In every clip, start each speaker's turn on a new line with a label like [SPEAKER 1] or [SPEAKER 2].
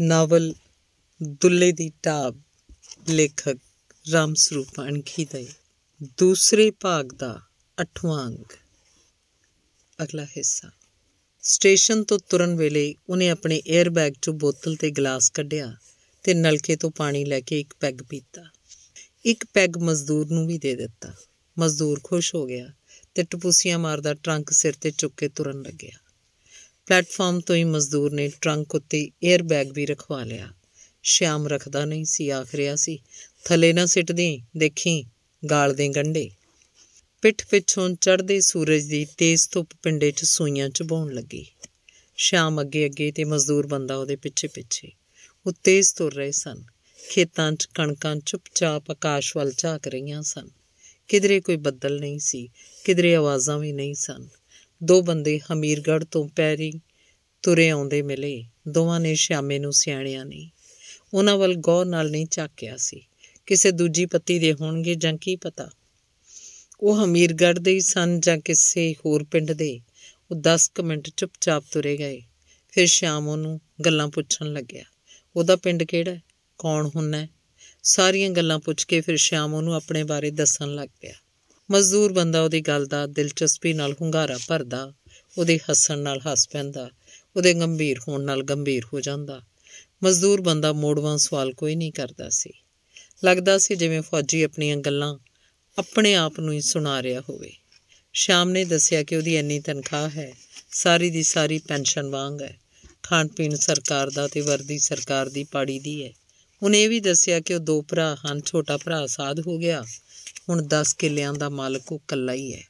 [SPEAKER 1] novel ਦੁੱਲੇ ਦੀ ਟਾਬ ਲੇਖਕ ਰਾਮ ਸਰੂਪ ਅਣਖੀ ਦੇ ਦੂਸਰੇ ਭਾਗ ਦਾ 8ਵਾਂ ਅੰਗ ਅਗਲਾ ਹਿੱਸਾ ਸਟੇਸ਼ਨ ਤੋਂ ਤੁਰਨ ਵੇਲੇ ਉਹਨੇ ਆਪਣੇ 에ਅਰ ਬੈਗ ਚੋਂ ਬੋਤਲ ਤੇ ਗਲਾਸ ਕੱਢਿਆ ਤੇ ਨਲਕੇ ਤੋਂ ਪਾਣੀ ਲੈ ਕੇ ਇੱਕ ਪੈਗ ਪੀਤਾ ਇੱਕ ਪੈਗ ਮਜ਼ਦੂਰ ਨੂੰ ਵੀ ਦੇ ਦਿੱਤਾ ਮਜ਼ਦੂਰ ਖੁਸ਼ ਹੋ ਗਿਆ ਤੇ ਟਪੂਸੀਆਂ ਮਾਰਦਾ ਟਰੰਕ ਸਿਰ ਤੇ ਚੁੱਕ ਕੇ ਤੁਰਨ ਲੱਗਿਆ ਪਲੇਟਫਾਰਮ ਤੋਂ ਹੀ ਮਜ਼ਦੂਰ ਨੇ ਟਰੰਕ ਉੱਤੇ 에ਅਰ ਬੈਗ ਵੀ ਰਖਵਾ ਲਿਆ ਸ਼ਿਆਮ ਰਖਦਾ ਨਹੀਂ ਸੀ ਆਖ ਰਿਹਾ ਸੀ ਥੱਲੇ ਨਾ ਸਿੱਟ ਦੇ ਦੇਖੀ ਗਾਲ ਦੇ ਗੰਡੇ ਪਿੱਠ ਪਿੱਛੋਂ ਚੜ੍ਹਦੇ ਸੂਰਜ ਦੀ ਤੇਜ਼ ਧੁੱਪ ਪਿੰਡੇ 'ਚ ਸੂਈਆਂ ਚਬਾਉਣ ਲੱਗੀ ਸ਼ਾਮ ਅੱਗੇ ਅੱਗੇ ਤੇ ਮਜ਼ਦੂਰ ਬੰਦਾ ਉਹਦੇ ਪਿੱਛੇ ਪਿੱਛੇ ਉਹ ਤੇਜ਼ ਤੁਰ ਰਹੇ ਸਨ ਖੇਤਾਂ 'ਚ ਕਣਕਾਂ ਚੁੱਪਚਾਪ ਆਕਾਸ਼ ਵੱਲ ਝਾਕ ਰਹੀਆਂ ਸਨ ਕਿਧਰੇ ਕੋਈ ਬੱਦਲ ਨਹੀਂ ਸੀ ਕਿਧਰੇ ਆਵਾਜ਼ਾਂ ਵੀ ਨਹੀਂ ਸਨ ਦੋ ਬੰਦੇ ਹਮੀਰਗੜ੍ਹ ਤੋਂ ਪੈਰੀ ਤੁਰੇ ਆਉਂਦੇ ਮਿਲੇ ਦੋਵਾਂ ਨੇ ਸ਼ਾਮੇ ਨੂੰ ਸਿਆਣਿਆ ਨਹੀਂ ਉਹਨਾਂ ਵੱਲ ਗੌਰ ਨਾਲ ਨਹੀਂ ਝਾਕਿਆ ਸੀ ਕਿਸੇ ਦੂਜੀ ਪੱਤੀ ਦੇ ਹੋਣਗੇ ਜਾਂ ਕੀ ਪਤਾ ਉਹ ਹਮੀਰਗੜ੍ਹ ਦੇ ਹੀ ਸਨ ਜਾਂ ਕਿਸੇ ਹੋਰ ਪਿੰਡ ਦੇ ਉਹ 10 ਮਿੰਟ ਚੁੱਪਚਾਪ ਤੁਰੇ ਗਏ ਫਿਰ ਸ਼ਾਮ ਨੂੰ ਗੱਲਾਂ ਪੁੱਛਣ ਲੱਗਿਆ ਉਹਦਾ ਪਿੰਡ ਕਿਹੜਾ ਕੌਣ ਹੁੰਨਾ ਸਾਰੀਆਂ ਗੱਲਾਂ ਪੁੱਛ ਕੇ ਫਿਰ ਸ਼ਾਮ ਨੂੰ ਆਪਣੇ ਬਾਰੇ ਦੱਸਣ ਲੱਗ ਪਿਆ ਮਜ਼ਦੂਰ ਬੰਦਾ ਉਹਦੀ ਗੱਲ ਦਾ ਦਿਲਚਸਪੀ ਨਾਲ ਹੁੰਗਾਰਾ ਭਰਦਾ ਉਹਦੇ ਹੱਸਣ ਨਾਲ ਹੱਸ ਪੈਂਦਾ ਉਹਦੇ ਗੰਭੀਰ ਹੋਣ ਨਾਲ ਗੰਭੀਰ ਹੋ ਜਾਂਦਾ ਮਜ਼ਦੂਰ ਬੰਦਾ ਮੋੜਵਾਂ ਸਵਾਲ ਕੋਈ ਨਹੀਂ ਕਰਦਾ ਸੀ ਲੱਗਦਾ ਸੀ ਜਿਵੇਂ ਫੌਜੀ ਆਪਣੀਆਂ ਗੱਲਾਂ ਆਪਣੇ ਆਪ ਨੂੰ ਹੀ ਸੁਣਾ ਰਿਹਾ ਹੋਵੇ ਸ਼ਾਮ ਨੇ ਦੱਸਿਆ ਕਿ ਉਹਦੀ ਇੰਨੀ ਤਨਖਾਹ ਹੈ ਸਾਰੀ ਦੀ ਸਾਰੀ ਪੈਨਸ਼ਨ ਵਾਂਗ ਹੈ ਖਾਣ ਪੀਣ ਸਰਕਾਰ ਦਾ ਤੇ ਵਰਦੀ ਸਰਕਾਰ ਦੀ ਪਾੜੀ ਦੀ ਹੈ ਉਹਨੇ ਇਹ ਵੀ ਦੱਸਿਆ ਕਿ ਉਹ ਦੋ ਭਰਾ ਹਨ ਛੋਟਾ ਭਰਾ ਸਾਧ ਹੋ ਗਿਆ ਹੁਣ 10 ਕਿੱਲਿਆਂ ਦਾ ਮਾਲਕ ਉਹ ਕੱਲਾ ਹੀ ਹੈ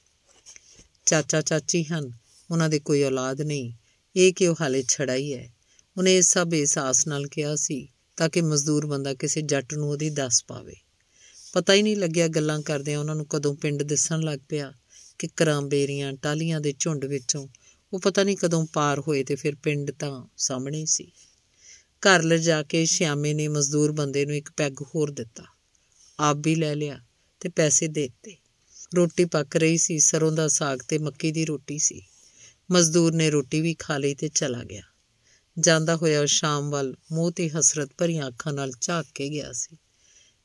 [SPEAKER 1] ਚਾਚਾ ਚਾਚੀ ਹਨ ਉਹਨਾਂ ਦੇ ਕੋਈ ਔਲਾਦ ਨਹੀਂ ਇਹ ਕਿ ਉਹ ਹਾਲੇ ਛੜਾ ਹੀ ਹੈ ਉਹਨੇ ਇਹ ਸਭ ਅਹਿਸਾਸ ਨਾਲ ਕਿਹਾ ਸੀ ਤਾਂ ਕਿ ਮਜ਼ਦੂਰ ਬੰਦਾ ਕਿਸੇ ਜੱਟ ਨੂੰ ਉਹਦੀ ਦੱਸ ਪਾਵੇ ਪਤਾ ਹੀ ਨਹੀਂ ਲੱਗਿਆ ਗੱਲਾਂ ਕਰਦੇ ਉਹਨਾਂ ਨੂੰ ਕਦੋਂ ਪਿੰਡ ਦਿਸਣ ਲੱਗ ਪਿਆ ਕਿ ਕਰਾਂਬੇਰੀਆਂ ਟਾਲੀਆਂ ਦੇ ਝੁੰਡ ਵਿੱਚੋਂ ਉਹ ਪਤਾ ਨਹੀਂ ਕਦੋਂ ਪਾਰ ਹੋਏ ਤੇ ਫਿਰ ਪਿੰਡ ਤਾਂ ਸਾਹਮਣੇ ਸੀ ਘਰ ਜਾ ਕੇ ਸ਼ਿਆਮੇ ਨੇ ਮਜ਼ਦੂਰ ਬੰਦੇ ਨੂੰ ਇੱਕ ਪੈਗ ਹੋਰ ਦਿੱਤਾ ਆਪ ਵੀ ਲੈ ਲਿਆ ਤੇ ਪੈਸੇ ਦੇ ਦਿੱਤੇ ਰੋਟੀ ਪੱਕ ਰਹੀ ਸੀ ਸਰੋਂ ਦਾ ਸਾਗ ਤੇ ਮੱਕੀ ਦੀ ਰੋਟੀ ਸੀ ਮਜ਼ਦੂਰ ਨੇ ਰੋਟੀ ਵੀ ਖਾ ਲਈ ਤੇ ਚਲਾ ਗਿਆ ਜਾਂਦਾ ਹੋਇਆ ਉਹ ਸ਼ਾਮ ਵੱਲ ਮੂੰਹ ਤੇ ਹਸਰਤ ਭਰੀਆਂ ਅੱਖਾਂ ਨਾਲ ਝਾਕ ਕੇ ਗਿਆ ਸੀ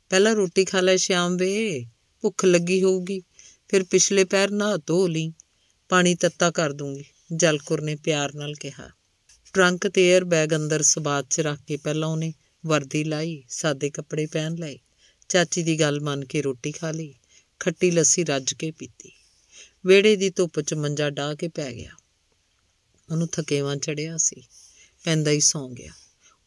[SPEAKER 1] ਪਹਿਲਾਂ ਰੋਟੀ ਖਾ ਲੈ ਸ਼ਾਮ ਵੇ ਭੁੱਖ ਲੱਗੀ ਹੋਊਗੀ ਫਿਰ ਪਿਛਲੇ ਪੈਰ ਨਾ ਧੋ ਲਈ ਪਾਣੀ ਤੱਤਾ ਕਰ ਦੂੰਗੀ ਜਲਕੁਰ ਨੇ ਪਿਆਰ ਨਾਲ ਕਿਹਾ ਟਰੰਕ ਤੇ 에ਅਰ ਬੈਗ ਅੰਦਰ ਸਬਾਤ 'ਚ ਰੱਖ ਕੇ ਪਹਿਲਾਂ ਉਹਨੇ ਵਰਦੀ ਲਾਈ ਸਾਦੇ ਕੱਪੜੇ ਪਹਿਨ ਲਏ ਚਾਚੀ ਦੀ ਗੱਲ ਮੰਨ ਕੇ ਰੋਟੀ ਖਾ ਲਈ ਖੱਟੀ ਲੱਸੀ ਰੱਜ ਕੇ ਪੀਤੀ ਵੇੜੇ ਦੀ ਧੁੱਪ 'ਚ ਮੰਜਾ ਢਾ ਕੇ ਪੈ ਗਿਆ ਉਹਨੂੰ ਥਕੇਵਾਂ ਚੜਿਆ ਸੀ ਪੈਂਦਾ ਹੀ ਸੌਂ ਗਿਆ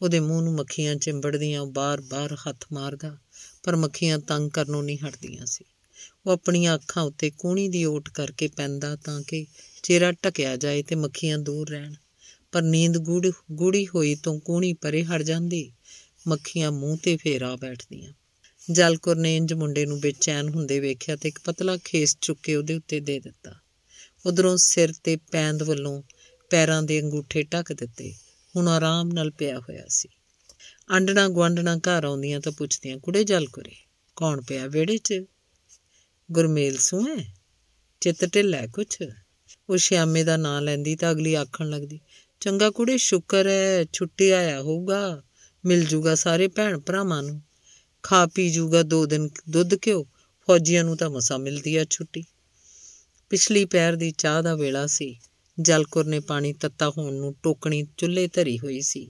[SPEAKER 1] ਉਹਦੇ ਮੂੰਹ ਨੂੰ ਮੱਖੀਆਂ ਚਿੰਬੜਦੀਆਂ ਉਹ ਬਾਰ-ਬਾਰ ਹੱਥ ਮਾਰਦਾ ਪਰ ਮੱਖੀਆਂ ਤੰਗ ਕਰਨੋਂ ਨਹੀਂ ਹਟਦੀਆਂ ਸੀ ਉਹ ਆਪਣੀਆਂ ਅੱਖਾਂ ਉੱਤੇ ਕੋਣੀ ਦੀ ਓਟ ਕਰਕੇ ਪੈਂਦਾ ਤਾਂ ਕਿ ਚਿਹਰਾ ਢਕਿਆ ਜਾਏ ਤੇ ਮੱਖੀਆਂ ਦੂਰ ਰਹਿਣ ਪਰ ਨੀਂਦ ਗੂੜੀ ਗੂੜੀ ਹੋਈ ਤੋਂ ਕੋਣੀ ਪਰੇ ਹਟ ਜਾਂਦੀ ਮੱਖੀਆਂ ਮੂੰਹ ਤੇ ਫੇਰਾ ਬੈਠਦੀਆਂ ਜਲਕੁਰ ਨੇ ਇੰਜ ਮੁੰਡੇ ਨੂੰ ਬੇਚੈਨ ਹੁੰਦੇ ਵੇਖਿਆ ਤੇ ਇੱਕ ਪਤਲਾ ਖੇਸ ਚੁੱਕ ਕੇ ਉਹਦੇ ਉੱਤੇ ਦੇ ਦਿੱਤਾ ਉਧਰੋਂ ਸਿਰ ਤੇ ਪੈਂਦ ਵੱਲੋਂ ਪੈਰਾਂ ਦੇ ਅੰਗੂਠੇ ਟੱਕ ਦਿੱਤੇ ਹੁਣ ਆਰਾਮ ਨਾਲ ਪਿਆ ਹੋਇਆ ਸੀ ਅੰਡਣਾ ਗਵੰਡਣਾ ਘਰ ਆਉਂਦੀਆਂ ਤਾਂ ਪੁੱਛਦੀਆਂ ਕੁੜੇ ਜਲਕੁਰੇ ਕੌਣ ਪਿਆ ਵਿਹੜੇ 'ਚ ਗੁਰਮੇਲ ਸੂ ਹੈ ਚਿੱਤ ਢਿੱਲਾ ਕੁਛ ਉਹ ਸ਼ਿਆਮੇ ਦਾ ਨਾਂ ਲੈਂਦੀ ਤਾਂ ਅਗਲੀ ਆਖਣ ਲੱਗਦੀ ਚੰਗਾ ਕੁੜੇ ਸ਼ੁਕਰ ਹੈ ਛੁੱਟੀ ਆਇਆ ਹੋਊਗਾ ਮਿਲ ਜੂਗਾ ਸਾਰੇ ਭੈਣ ਭਰਾਵਾਂ ਨੂੰ ਖਾ ਪੀ ਜੂਗਾ ਦੋ ਦਿਨ ਦੁੱਧ ਘਿਓ ਫੌਜੀਆਂ ਨੂੰ ਤਾਂ ਮਸਾ ਮਿਲਦੀ ਆ ਛੁੱਟੀ ਪਿਛਲੀ ਪੈਰ ਦੀ ਚਾਹ ਦਾ ਵੇਲਾ ਸੀ ਜਲਕੁਰ ਨੇ ਪਾਣੀ ਤੱਤਾ ਹੋਣ ਨੂੰ ਟੋਕਣੀ ਚੁੱਲ੍ਹੇ ਧਰੀ ਹੋਈ ਸੀ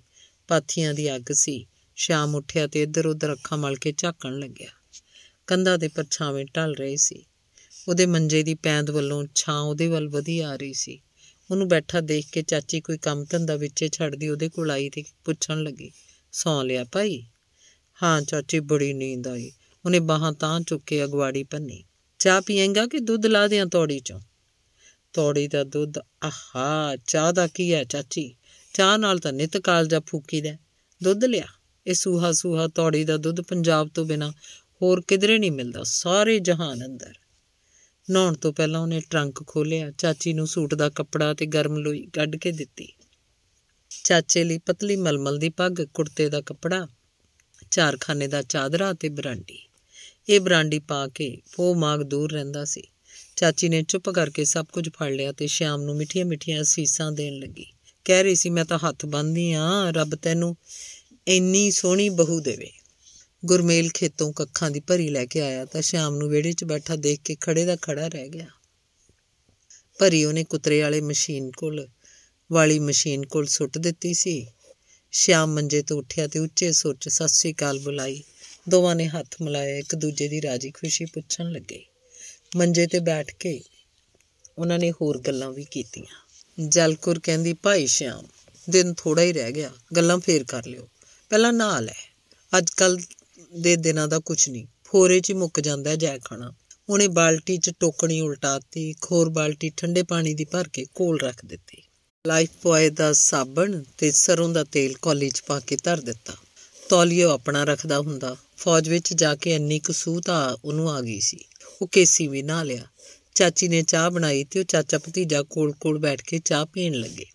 [SPEAKER 1] ਪਾਥੀਆਂ ਦੀ ਅੱਗ ਸੀ ਸ਼ਾਮ ਉੱਠਿਆ ਤੇ ਇੱਧਰ ਉੱਧਰ ਅੱਖਾਂ ਮਲ ਕੇ ਝਾਕਣ ਲੱਗਿਆ ਕੰਧਾਂ ਦੇ ਪਰਛਾਵੇਂ ਢਲ ਰਹੇ ਸੀ ਉਹਦੇ ਮੰਜੇ ਦੀ ਪੈਂਦ ਵੱਲੋਂ ਛਾਂ ਉਹਦੇ ਵੱਲ ਵਧੀ ਆ ਰਹੀ ਸੀ ਉਹਨੂੰ ਬੈਠਾ ਦੇਖ ਕੇ ਚਾਚੀ ਕੋਈ ਕੰਮ ਧੰਦਾ ਵਿੱਚੇ ਛੱਡਦੀ ਉਹਦੇ ਕੋਲ ਆਈ ਤੇ ਪੁੱਛਣ ਲੱਗੀ ਸੌਂ ਲਿਆ ਭਾਈ ਹਾਂ ਚਾਚੀ ਬੜੀ ਨੀਂਦ ਆਈ ਉਹਨੇ ਬਾਹਾਂ ਤਾਂ ਚੁੱਕ ਕੇ ਅਗਵਾੜੀ ਪੰਨੀ ਚਾਹ ਪੀਏਂਗਾ ਕਿ ਦੁੱਧ ਲਾ ਦਿਆਂ ਤੌੜੀ ਚੋਂ ਤੌੜੀ ਦਾ ਦੁੱਧ ਆਹਾ ਚਾਹ ਦਾ ਕੀ ਹੈ ਚਾਚੀ ਚਾਹ ਨਾਲ ਤਾਂ ਨਿਤ ਫੂਕੀ ਫੂਕੀਦਾ ਦੁੱਧ ਲਿਆ ਇਹ ਸੂਹਾ ਸੂਹਾ ਤੌੜੀ ਦਾ ਦੁੱਧ ਪੰਜਾਬ ਤੋਂ ਬਿਨਾ ਹੋਰ ਕਿਧਰੇ ਨਹੀਂ ਮਿਲਦਾ ਸਾਰੇ ਜਹਾਨ ਅੰਦਰ ਨਹਾਉਣ ਤੋਂ ਪਹਿਲਾਂ ਉਹਨੇ ਟਰੰਕ ਖੋਲ੍ਹਿਆ ਚਾਚੀ ਨੂੰ ਸੂਟ ਦਾ ਕੱਪੜਾ ਤੇ ਗਰਮ ਲੋਈ ਕੱਢ ਕੇ ਦਿੱਤੀ ਚਾਚੇ ਲਈ ਪਤਲੀ ਮਲਮਲ ਦੀ ਪੱਗ ਕੁੜਤੇ ਦਾ ਕੱਪੜਾ ਚਾਰਖਾਨੇ ਦਾ ਚਾਦਰਾ ਤੇ ਬਰਾਂਡੀ ਇਹ ਬਰਾਂਡੀ ਪਾ ਕੇ ਉਹ ਮਾਗ ਦੂਰ ਰਹਿੰਦਾ ਸੀ ਚਾਚੀ ਨੇ ਚੁੱਪ ਕਰਕੇ ਸਭ ਕੁਝ ਫੜ ਲਿਆ ਤੇ ਸ਼ਾਮ ਨੂੰ ਮਿੱਠੀਆਂ-ਮਿੱਠੀਆਂ ਅਸੀਸਾਂ ਦੇਣ ਲੱਗੀ ਕਹਿ ਰਹੀ ਸੀ ਮੈਂ ਤਾਂ ਹੱਥ ਬੰਨ੍ਹਦੀ ਆ ਰੱਬ ਤੈਨੂੰ ਇੰਨੀ ਸੋਹਣੀ ਬਹੂ ਦੇਵੇ ਗੁਰਮੇਲ ਖੇਤੋਂ ਕੱਖਾਂ ਦੀ ਭਰੀ ਲੈ ਕੇ ਆਇਆ ਤਾਂ ਸ਼ਾਮ ਨੂੰ ਵਿਹੜੇ 'ਚ ਬੈਠਾ ਦੇਖ ਕੇ ਖੜੇ ਦਾ ਖੜਾ ਰਹਿ ਗਿਆ ਭਰੀ ਉਹਨੇ ਕੁੱਤਰੇ ਵਾਲੇ ਮਸ਼ੀਨ ਕੋਲ ਵਾਲੀ ਮਸ਼ੀਨ ਕੋਲ ਸੁੱਟ ਦਿੱਤੀ ਸੀ ਸ਼ਿਆਮ ਮੰਜੇ ਤੋਂ ਉੱਠਿਆ ਤੇ ਉੱਚੇ ਸੁਰ 'ਚ ਸਤਿ ਸ੍ਰੀ ਅਕਾਲ ਬੁਲਾਈ ਦੋਵਾਂ ਨੇ ਹੱਥ ਮਿਲਾਏ ਇੱਕ ਦੂਜੇ ਦੀ ਰਾਜੀ ਖੁਸ਼ੀ ਪੁੱਛਣ ਲੱਗੇ ਮੰਜੇ ਤੇ ਬੈਠ ਕੇ ਉਹਨਾਂ ਨੇ ਹੋਰ ਗੱਲਾਂ ਵੀ ਕੀਤੀਆਂ ਜਲਕੁਰ ਕਹਿੰਦੀ ਭਾਈ ਸ਼ਿਆਮ ਦਿਨ ਥੋੜਾ ਹੀ ਰਹਿ ਗਿਆ ਗੱਲਾਂ ਫੇਰ ਕਰ ਲਿਓ ਪਹਿਲਾਂ ਨਾਲ ਹੈ ਅੱਜ ਕੱਲ ਦੇ ਦਿਨਾਂ ਦਾ ਕੁਝ ਨਹੀਂ ਫੋਰੇ 'ਚ ਹੀ ਮੁੱਕ ਜਾਂਦਾ ਜੈ ਖਾਣਾ ਉਹਨੇ ਬਾਲਟੀ 'ਚ ਟੋਕਣੀ ਉਲਟਾਤੀ ਖੋਰ ਬਾਲਟੀ ਠੰਡੇ ਪਾਣੀ ਦੀ ਭਰ ਕੇ ਕੋਲ ਰੱਖ ਦਿੱਤੀ ਲਾਈਫ ਬੋਏ ਦਾ ਸਾਬਣ ਤੇ ਸਰੋਂ ਦਾ ਤੇਲ ਕੋਲੀ 'ਚ ਪਾ ਕੇ ਧਰ ਦਿੱਤਾ ਤੌਲੀਓ ਆਪਣਾ ਰੱਖਦਾ ਹੁੰਦਾ ਫੌਜ ਵਿੱਚ ਜਾ ਕੇ ਇੰਨੀ ਕਸੂ ਉਹਨੂੰ ਆ ਗਈ ਸੀ ਉਹ ਕੇਸੀ ਵੀ ਨਾ ਲਿਆ ਚਾਚੀ ਨੇ ਚਾਹ ਬਣਾਈ ਤੇ ਉਹ ਚਾਚਾ ਭਤੀਜਾ ਕੋਲ-ਕੋਲ ਬੈਠ ਕੇ ਚਾਹ ਪੀਣ ਲੱਗੇ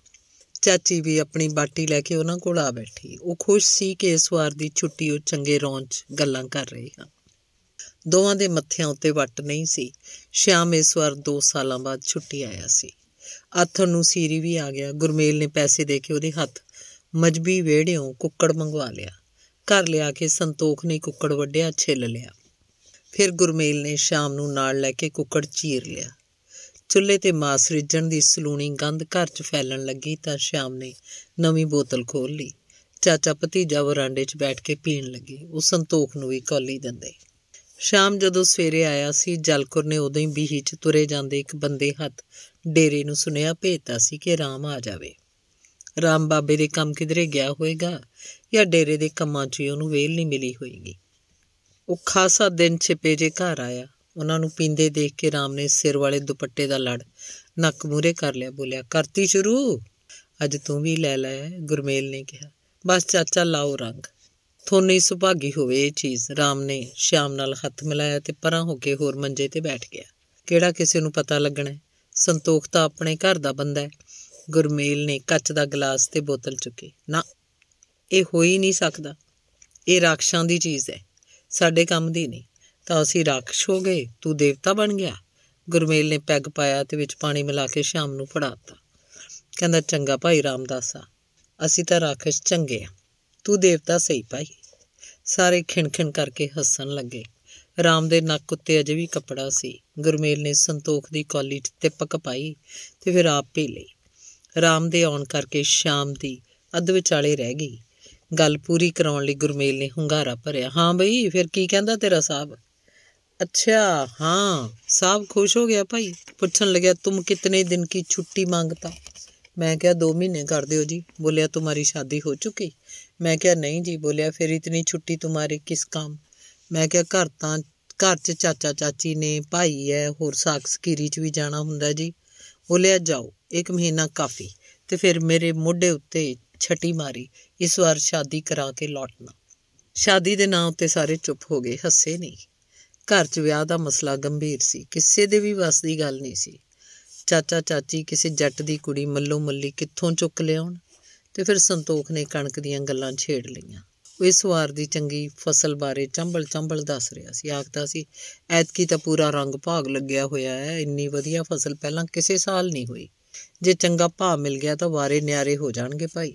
[SPEAKER 1] ਚਾਚੀ ਵੀ ਆਪਣੀ ਬਾਟੀ ਲੈ ਕੇ ਉਹਨਾਂ ਕੋਲ ਆ ਬੈਠੀ ਉਹ ਖੁਸ਼ ਸੀ ਕਿ ਇਸ ਵਾਰ ਦੀ ਛੁੱਟੀ ਉਹ ਚੰਗੇ ਰੌਂਚ ਗੱਲਾਂ ਕਰ ਰਹੇ ਹਨ ਦੋਵਾਂ ਦੇ ਮੱਥਿਆਂ ਉੱਤੇ ਵੱਟ ਨਹੀਂ ਸੀ ਸ਼ਾਮ ਇਸ ਵਾਰ 2 ਸਾਲਾਂ ਬਾਅਦ ਛੁੱਟੀ ਆਇਆ ਸੀ ਆਥਰ ਨੂੰ ਸੀਰੀ ਵੀ ਆ ਗਿਆ ਗੁਰਮੇਲ ਨੇ ਪੈਸੇ ਦੇ ਕੇ ਉਹਦੇ ਹੱਥ ਮਜਬੀ ਵੇੜਿਓਂ ਕੁੱਕੜ ਮੰਗਵਾ ਲਿਆ ਘਰ ਲਿਆ ਕੇ ਸੰਤੋਖ ਨੇ ਕੁੱਕੜ ਵੱਡਿਆ ਛਿੱਲ ਲਿਆ ਫਿਰ ਗੁਰਮੇਲ ਨੇ ਸ਼ਾਮ ਨੂੰ ਨਾਲ ਲੈ ਕੇ ਕੁੱਕੜ ਚੀਰ ਲਿਆ ਚੁੱਲ੍ਹੇ ਤੇ ਮਾਸ ਰਿੱਜਣ ਦੀ ਸਲੂਣੀ ਗੰਧ ਘਰ 'ਚ ਫੈਲਣ ਲੱਗੀ ਤਾਂ ਸ਼ਾਮ ਨੇ ਨਵੀਂ ਬੋਤਲ ਖੋਲ ਲਈ ਚਾਚਾ ਭਤੀਜਾ ਵਰਾਂਡੇ 'ਚ ਬੈਠ ਕੇ ਪੀਣ ਲੱਗੇ ਉਹ ਸੰਤੋਖ ਨੂੰ ਵੀ ਕੌਲੀ ਦਿੰਦੇ ਸ਼ਾਮ ਜਦੋਂ ਸਵੇਰੇ ਆਇਆ ਸੀ ਜਲਕੁਰ ਨੇ ਉਦੋਂ ਹੀ ਬੀਹੀ 'ਚ ਤੁਰੇ ਜਾਂਦੇ ਇੱਕ ਬੰਦੇ ਹੱਥ ਡੇਰੇ ਨੂੰ ਸੁਨੇਹਾ ਭੇਜਤਾ ਸੀ ਕਿ ਰਾਮ ਆ ਜਾਵੇ ਰਾਮ ਬਾਬੇ ਦੇ ਕੰਮ ਕਿਧਰੇ ਗਿਆ ਹੋਵੇਗਾ ਜਾਂ ਡੇਰੇ ਦੇ ਕੰਮਾਂ 'ਚ ਉਹਨੂੰ ਵੇਲ ਨਹੀਂ ਮਿਲੀ ਹੋएगी ਉਹ ਖਾਸਾ ਦਿਨ ਛਿਪੇ ਜੇ ਘਰ ਆਇਆ ਉਹਨਾਂ ਨੂੰ ਪੀਂਦੇ ਦੇਖ ਕੇ ਰਾਮ ਨੇ ਸਿਰ ਵਾਲੇ ਦੁਪੱਟੇ ਦਾ ਲੜ ਨੱਕ ਮੂਰੇ ਕਰ ਲਿਆ ਬੋਲਿਆ ਕਰਤੀ ਸ਼ੁਰੂ ਅੱਜ ਤੂੰ ਵੀ ਲੈ ਲੈ ਗੁਰਮੇਲ ਨੇ ਕਿਹਾ ਬਸ ਚਾਚਾ ਲਾਓ ਰੰਗ ਥੋਨੇ ਸੁਭਾਗੀ ਹੋਵੇ ਇਹ ਚੀਜ਼ ਰਾਮ ਨੇ ਸ਼ਾਮ ਨਾਲ ਹੱਥ ਮਿਲਾਇਆ ਤੇ ਪਰਾਂ ਹੋ ਕੇ ਹੋਰ ਮੰਜੇ ਤੇ ਬੈਠ ਗਿਆ ਕਿਹੜਾ ਕਿਸੇ ਨੂੰ ਪਤਾ ਲੱਗਣਾ ਸੰਤੋਖ ਤਾਂ ਆਪਣੇ ਘਰ ਦਾ ਬੰਦਾ ਹੈ ਗੁਰਮੇਲ ਨੇ ਕੱਚ ਦਾ ਗਲਾਸ ਤੇ ਬੋਤਲ ਚੁੱਕੀ ਨਾ ਇਹ ਹੋ ਹੀ ਨਹੀਂ ਸਕਦਾ ਇਹ ਰਾਖਸ਼ਾਂ ਦੀ ਚੀਜ਼ ਹੈ ਸਾਡੇ ਕੰਮ ਦੀ ਨਹੀਂ ਤਾਂ ਅਸੀਂ ਰਾਖਸ਼ ਹੋ ਗਏ ਤੂੰ ਦੇਵਤਾ ਬਣ ਗਿਆ ਗੁਰਮੇਲ ਨੇ ਪੈਗ ਪਾਇਆ ਤੇ ਵਿੱਚ ਪਾਣੀ ਮਿਲਾ ਕੇ ਸ਼ਾਮ ਨੂੰ ਫੜਾਤਾ ਕਹਿੰਦਾ ਚੰਗਾ ਭਾਈ ਰਾਮਦਾਸਾ ਅਸੀਂ ਤਾਂ ਰਾਖਸ਼ ਚੰਗੇ ਆ ਤੂੰ ਦੇਵਤਾ ਸਹੀ ਭਾਈ ਸਾਰੇ ਖਿੰਖਣ ਕਰਕੇ ਹੱਸਣ ਲੱਗੇ ਰਾਮ ਦੇ ਨੱਕ ਉੱਤੇ ਅਜੇ ਵੀ ਕੱਪੜਾ ਸੀ ਗੁਰਮੇਲ ਨੇ ਸੰਤੋਖ ਦੀ ਕੌਲੀ ਟਿਪਕ ਪਾਈ ਤੇ ਫਿਰ ਆਪ ਪੀ ਲਈ ਰਾਮ ਦੇ ਆਉਣ ਕਰਕੇ ਸ਼ਾਮ ਦੀ ਅੱਧ ਵਿਚਾਲੇ ਰਹਿ ਗਈ ਗੱਲ ਪੂਰੀ ਕਰਾਉਣ ਲਈ ਗੁਰਮੇਲ ਨੇ ਹੁੰਗਾਰਾ ਭਰਿਆ ਹਾਂ ਬਈ ਫਿਰ ਕੀ ਕਹਿੰਦਾ ਤੇਰਾ ਸਾਹਿਬ ਅੱਛਾ ਹਾਂ ਸਾਹਿਬ ਖੁਸ਼ ਹੋ ਗਿਆ ਭਾਈ ਪੁੱਛਣ ਲੱਗਿਆ ਤੂੰ ਕਿੰਨੇ ਦਿਨ ਕੀ ਛੁੱਟੀ ਮੰਗਤਾ ਮੈਂ ਕਿਹਾ 2 ਮਹੀਨੇ ਕਰ ਦਿਓ ਜੀ ਬੋਲਿਆ ਤੁਹਾਡੀ ਸ਼ਾਦੀ ਹੋ ਚੁੱਕੀ ਮੈਂ ਕਿਹਾ ਨਹੀਂ ਜੀ ਬੋਲਿਆ ਫਿਰ ਇਤਨੀ ਛੁੱਟੀ ਤੁਹਾਰੇ ਕਿਸ ਕੰਮ ਮੈਂ ਕਿਹਾ ਘਰ ਤਾਂ ਘਰ 'ਚ ਚਾਚਾ ਚਾਚੀ ਨੇ ਭਾਈ ਐ ਹੋਰ ਸਾਕਸ ਕੀਰੀ 'ਚ ਵੀ ਜਾਣਾ ਹੁੰਦਾ ਜੀ ਉਹ ਲਿਆ ਜਾਓ ਇੱਕ ਮਹੀਨਾ ਕਾਫੀ ਤੇ ਫਿਰ ਮੇਰੇ ਮੋਢੇ ਉੱਤੇ ਛਟੀ ਮਾਰੀ ਇਸ ਵਾਰ ਸ਼ਾਦੀ ਕਰਾ ਕੇ ਲੌਟਣਾ ਸ਼ਾਦੀ ਦੇ ਨਾਂ ਉੱਤੇ ਸਾਰੇ ਚੁੱਪ ਹੋ ਗਏ ਹੱਸੇ ਨਹੀਂ ਘਰ 'ਚ ਵਿਆਹ ਦਾ ਮਸਲਾ ਗੰਭੀਰ ਸੀ ਕਿਸੇ ਦੇ ਵੀ ਵਸ ਦੀ ਗੱਲ ਨਹੀਂ ਸੀ ਚਾਚਾ ਚਾਚੀ ਕਿਸੇ ਜੱਟ ਦੀ ਕੁੜੀ ਮੱਲੋ ਮੱਲੀ ਕਿੱਥੋਂ ਚੁੱਕ ਲਿਆਉਣ ਤੇ ਫਿਰ ਸੰਤੋਖ ਨੇ ਕਣਕ ਦੀਆਂ ਗੱਲਾਂ ਛੇੜ ਲਈਆਂ ਇਸ ਵਾਰ ਦੀ ਚੰਗੀ ਫਸਲ ਬਾਰੇ ਚੰਬਲ ਚੰਬਲ ਦੱਸ ਰਿਹਾ ਸੀ ਆਖਦਾ ਸੀ ਐਤਕੀ ਤਾਂ ਪੂਰਾ ਰੰਗ ਭਾਗ ਲੱਗਿਆ ਹੋਇਆ ਹੈ ਇੰਨੀ ਵਧੀਆ ਫਸਲ ਪਹਿਲਾਂ ਕਿਸੇ ਸਾਲ ਨਹੀਂ ਹੋਈ ਜੇ ਚੰਗਾ ਭਾਅ ਮਿਲ ਗਿਆ ਤਾਂ ਵਾਰੇ ਨਿਆਰੇ ਹੋ ਜਾਣਗੇ ਭਾਈ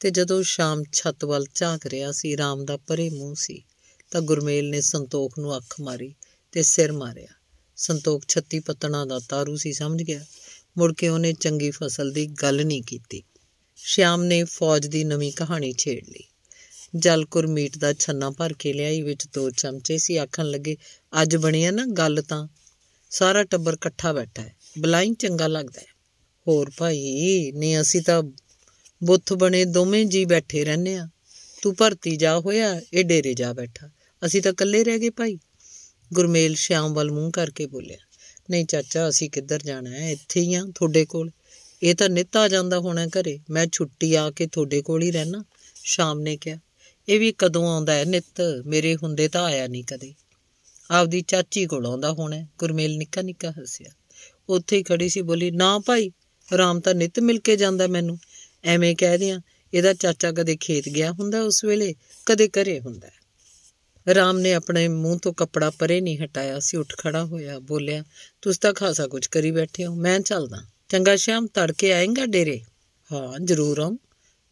[SPEAKER 1] ਤੇ ਜਦੋਂ ਸ਼ਾਮ ਛੱਤ ਵੱਲ ਝਾਂਕ ਰਿਹਾ ਸੀ ਰਾਮ ਦਾ ਪਰੇ ਮੂੰਹ ਸੀ ਤਾਂ ਗੁਰਮੇਲ ਨੇ ਸੰਤੋਖ ਨੂੰ ਅੱਖ ਮਾਰੀ ਤੇ ਸਿਰ ਮਾਰਿਆ ਸੰਤੋਖ ਛੱਤੀ ਪਤਣਾ ਦਾ ਤਾਰੂ ਸੀ ਸਮਝ ਗਿਆ ਮੁੜ ਕੇ ਉਹਨੇ ਚੰਗੀ ਫਸਲ ਦੀ ਗੱਲ ਨਹੀਂ ਕੀਤੀ ਸ਼ਿਆਮ ਨੇ ਫੌਜ ਦੀ ਨਵੀਂ ਕਹਾਣੀ ਛੇੜ ਲਈ ਜਲਕੁਰ ਮੀਟ ਦਾ ਛੰਨਾ ਭਰ ਕੇ ਲਿਆਈ ਵਿੱਚ ਦੋ ਚਮਚੇ ਸੀ ਆਖਣ ਲੱਗੇ ਅੱਜ ਬਣਿਆ ਨਾ ਗੱਲ ਤਾਂ ਸਾਰਾ ਟੱਬਰ ਇਕੱਠਾ ਬੈਠਾ ਹੈ ਬਲਾਈ ਚੰਗਾ ਲੱਗਦਾ ਹੈ ਹੋਰ ਭਾਈ ਨੇ ਅਸੀਂ ਤਾਂ ਬੁੱਥ ਬਣੇ ਦੋਵੇਂ ਜੀ ਬੈਠੇ ਰਹਿੰਨੇ ਆ ਤੂੰ ਭਰਤੀ ਜਾ ਹੋਇਆ ਇਹ ਡੇਰੇ ਜਾ ਬੈਠਾ ਅਸੀਂ ਤਾਂ ਇਕੱਲੇ ਰਹਿ ਗਏ ਭਾਈ ਗੁਰਮੇਲ ਸ਼ਾਮ ਵੱਲ ਮੂੰਹ ਕਰਕੇ ਬੋਲਿਆ ਨਹੀਂ ਚਾਚਾ ਅਸੀਂ ਕਿੱਧਰ ਜਾਣਾ ਹੈ ਇੱਥੇ ਹੀ ਆ ਤੁਹਾਡੇ ਕੋਲ ਇਹ ਤਾਂ ਨਿੱਤ ਆ ਜਾਂਦਾ ਹੋਣਾ ਘਰੇ ਮੈਂ ਛੁੱਟੀ ਆ ਕੇ ਤੁਹਾਡੇ ਕੋਲ ਹੀ ਰਹਿਣਾ ਸ਼ਾਮ ਨੇ ਕਿਹਾ ਇਹ ਵੀ ਕਦੋਂ ਆਉਂਦਾ ਹੈ ਨਿਤ ਮੇਰੇ ਹੁੰਦੇ ਤਾਂ ਆਇਆ ਨਹੀਂ ਕਦੇ ਆਪਦੀ ਚਾਚੀ ਕੋਲ ਆਉਂਦਾ ਹੋਣਾ ਗੁਰਮੇਲ ਨਿੱਕਾ ਨਿੱਕਾ ਹੱਸਿਆ ਉੱਥੇ ਹੀ ਖੜੀ ਸੀ ਬੋਲੀ ਨਾ ਭਾਈ ਰਾਮ ਤਾਂ ਨਿਤ ਮਿਲ ਕੇ ਜਾਂਦਾ ਮੈਨੂੰ ਐਵੇਂ ਕਹਿ ਦਿਆਂ ਇਹਦਾ ਚਾਚਾ ਕਦੇ ਖੇਤ ਗਿਆ ਹੁੰਦਾ ਉਸ ਵੇਲੇ ਕਦੇ ਘਰੇ ਹੁੰਦਾ ਰਾਮ ਨੇ ਆਪਣੇ ਮੂੰਹ ਤੋਂ ਕੱਪੜਾ ਪਰੇ ਨਹੀਂ ਹਟਾਇਆ ਸੀ ਉੱਠ ਖੜਾ ਹੋਇਆ ਬੋਲਿਆ ਤੁਸ ਤਾਂ ਖਾਸਾ ਕੁਝ ਕਰੀ ਬੈਠੇ ਹੋ ਮੈਂ ਚੱਲਦਾ ਚੰਗਾ ਸ਼ਾਮ ਤੜਕੇ ਆਏਗਾ ਡੇਰੇ ਹਾਂ ਜ਼ਰੂਰ ਆਉਂ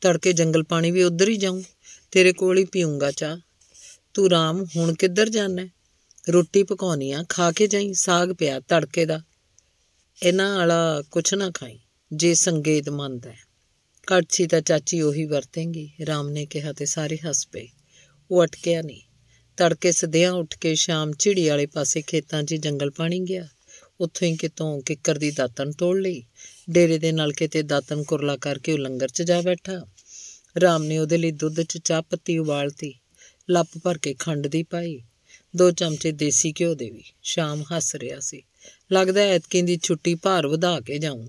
[SPEAKER 1] ਤੜਕੇ ਜੰਗਲ ਪਾਣੀ ਵੀ ਉਧਰ ਹੀ ਜਾਉਂ ਤੇਰੇ ਕੋਲ ਹੀ ਪੀਉਂਗਾ ਚਾ ਤੂੰ ਰਾਮ ਹੁਣ ਕਿੱਧਰ ਜਾਣਾ ਰੋਟੀ ਪਕਾਉਣੀ ਆ ਖਾ ਕੇ ਜਾਈ ਸਾਗ ਪਿਆ ਤੜਕੇ ਦਾ ਇਹਨਾਂ ਵਾਲਾ ਕੁਛ ਨਾ ਖਾਈ ਜੇ ਸੰਗੇਤ ਮੰਨਦਾ ਕੜਛੀ ਤਾਂ ਚਾਚੀ ਉਹੀ ਵਰਤੇਂਗੀ ਰਾਮ ਨੇ ਕਿਹਾ ਤੇ ਸਾਰੇ ਹੱਸ ਪਏ ਉਹ ਅਟਕਿਆ ਨਹੀਂ ਤੜਕੇ ਸਦਿਆਂ ਉੱਠ ਕੇ ਸ਼ਾਮ ਝਿੜੀ ਵਾਲੇ ਪਾਸੇ ਖੇਤਾਂ 'ਚ ਜੰਗਲ ਪਾਣੀ ਗਿਆ ਉੱਥੋਂ ਹੀ ਕਿਤੋਂ ਕਿੱਕਰ ਦੀ ਦਾਤਨ ਤੋੜ ਲਈ ਡੇਰੇ ਦੇ ਨਾਲ ਕਿਤੇ ਦਾਤਨ ਕੁਰਲਾ ਕਰਕੇ ਉਹ ਲੰਗਰ 'ਚ ਜਾ ਬੈਠਾ ਰਾਮ ਨੇ ਉਹਦੇ ਲਈ ਦੁੱਧ 'ਚ ਚਾਹ ਪੱਤੀ ਉਬਾਲਤੀ ਲੱਪ ਭਰ ਕੇ ਖੰਡ ਦੀ ਪਾਈ ਦੋ ਚਮਚੇ ਦੇਸੀ ਘਿਓ ਦੇ ਵੀ ਸ਼ਾਮ ਹੱਸ ਰਿਹਾ ਸੀ ਲੱਗਦਾ ਐਤਕੀ ਦੀ ਛੁੱਟੀ ਭਾਰ ਵਧਾ ਕੇ ਜਾਉ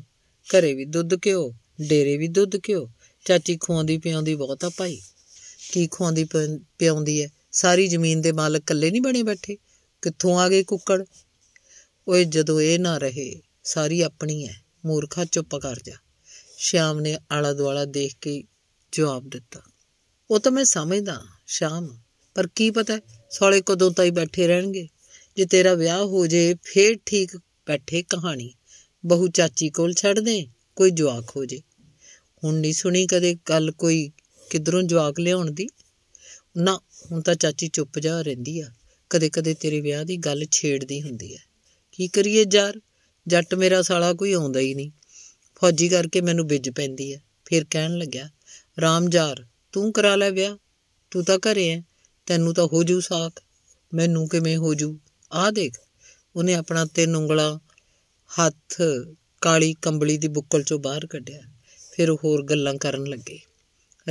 [SPEAKER 1] ਘਰੇ ਵੀ ਦੁੱਧ ਘਿਓ ਡੇਰੇ ਵੀ ਦੁੱਧ ਘਿਓ ਚਾਚੀ ਖੁਆਉਂਦੀ ਪਿਆਉਂਦੀ ਬਹੁਤਾ ਭਾਈ ਕੀ ਖੁਆਉਂਦੀ ਪਿਆਉਂਦੀ ਐ ਸਾਰੀ ਜ਼ਮੀਨ ਦੇ ਮਾਲਕ ਇਕੱਲੇ ਨਹੀਂ ਬਣੇ ਬੈਠੇ ਕਿੱਥੋਂ ਆ ਗਏ ਕੁੱਕੜ ਓਏ ਜਦੋਂ ਇਹ ਨਾ ਰਹੇ ਸਾਰੀ ਆਪਣੀ ਐ ਮੂਰਖਾ ਚੁੱਪ ਕਰ ਜਾ ਸ਼ਾਮ ਨੇ ਆਲਾ ਦੁਆਲਾ ਦੇਖ ਕੇ ਜਵਾਬ ਦਿੱਤਾ ਉਹ ਤਾਂ ਮੈਂ ਸਮਝਦਾ ਸ਼ਾਮ ਪਰ ਕੀ ਪਤਾ ਸਾਲੇ ਕਦੋਂ ਤਾਈ ਬੈਠੇ ਰਹਿਣਗੇ ਜੇ ਤੇਰਾ ਵਿਆਹ ਹੋ ਜੇ ਫੇਰ ਠੀਕ ਬੈਠੇ ਕਹਾਣੀ ਬਹੂ ਚਾਚੀ ਕੋਲ ਛੱਡ ਦੇ ਕੋਈ ਜਵਾਕ ਹੋ ਜੇ ਹੁਣ ਨਹੀਂ ਸੁਣੀ ਕਦੇ ਕੱਲ ਕੋਈ ਕਿਧਰੋਂ ਜਵਾਕ ਲਿਆਉਣ ਦੀ ਨਾ ਹੁਣ ਤਾਂ ਚਾਚੀ ਚੁੱਪ ਜਾ ਰਹਿੰਦੀ ਆ ਕਦੇ ਕਦੇ ਤੇਰੇ ਵਿਆਹ ਦੀ ਗੱਲ ਛੇੜਦੀ ਹੁੰਦੀ ਆ ਕੀ ਕਰੀਏ ਯਾਰ ਜੱਟ ਮੇਰਾ ਸਾਲਾ ਕੋਈ ਆਉਂਦਾ ਹੀ ਨਹੀਂ ਫੌਜੀ ਕਰਕੇ ਮੈਨੂੰ ਵਿੱਜ ਪੈਂਦੀ ਹੈ ਫਿਰ ਕਹਿਣ ਲੱਗਿਆ ਰਾਮ ਯਾਰ ਤੂੰ ਕਰਾ ਲੈ ਵਿਆਹ ਤੂੰ ਤਾਂ ਘਰੇ ਐ ਤੈਨੂੰ ਤਾਂ ਹੋ ਜੂ ਸਾਖ ਮੈਨੂੰ ਕਿਵੇਂ ਹੋ ਜੂ ਆ ਦੇਖ ਉਹਨੇ ਆਪਣਾ ਤਿੰਨ ਉਂਗਲਾ ਹੱਥ ਕਾਲੀ ਕੰਬਲੀ ਦੀ ਬੁੱਕਲ ਚੋਂ ਬਾਹਰ ਕੱਢਿਆ ਫਿਰ ਹੋਰ ਗੱਲਾਂ ਕਰਨ ਲੱਗੇ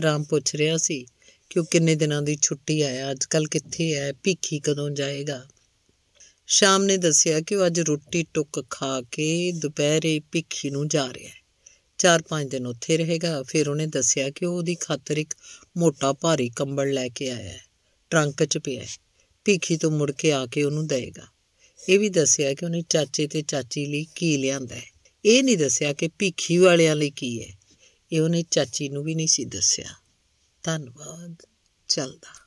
[SPEAKER 1] ਰਾਮ ਪੁੱਛ ਰਿਹਾ ਸੀ ਕਿ ਉਹ ਕਿੰਨੇ ਦਿਨਾਂ ਦੀ ਛੁੱਟੀ ਆਇਆ ਅੱਜਕੱਲ ਕਿੱਥੇ ਐ ਭੀਖੀ ਕਦੋਂ ਜਾਏਗਾ ਸ਼ਾਮ ਨੇ ਦੱਸਿਆ ਕਿ ਉਹ ਅੱਜ ਰੋਟੀ ਟੁੱਕ ਖਾ ਕੇ ਦੁਪਹਿਰੇ ਭਿੱਖੀ ਨੂੰ ਜਾ ਰਿਹਾ ਹੈ ਚਾਰ ਪੰਜ ਦਿਨ ਉੱਥੇ ਰਹੇਗਾ ਫਿਰ ਉਹਨੇ ਦੱਸਿਆ ਕਿ ਉਹ ਉਹਦੀ ਖਾਤਰ ਇੱਕ ਮੋਟਾ ਭਾਰੀ ਕੰਬਲ ਲੈ ਕੇ ਆਇਆ ਹੈ ਟਰੰਕ 'ਚ ਪਿਆ ਹੈ ਭਿੱਖੀ ਤੋਂ ਮੁੜ ਕੇ ਆ ਕੇ ਉਹਨੂੰ ਦੇਵੇਗਾ ਇਹ ਵੀ ਦੱਸਿਆ ਕਿ ਉਹਨੇ ਚਾਚੇ ਤੇ ਚਾਚੀ ਲਈ ਕੀ ਲਿਆਂਦਾ ਹੈ ਇਹ ਨਹੀਂ ਦੱਸਿਆ ਕਿ ਭਿੱਖੀ ਵਾਲਿਆਂ ਲਈ ਕੀ ਹੈ ਇਹ ਉਹਨੇ ਚਾਚੀ ਨੂੰ ਵੀ ਨਹੀਂ ਸੀ ਦੱਸਿਆ ਧੰਨਵਾਦ ਚੱਲਦਾ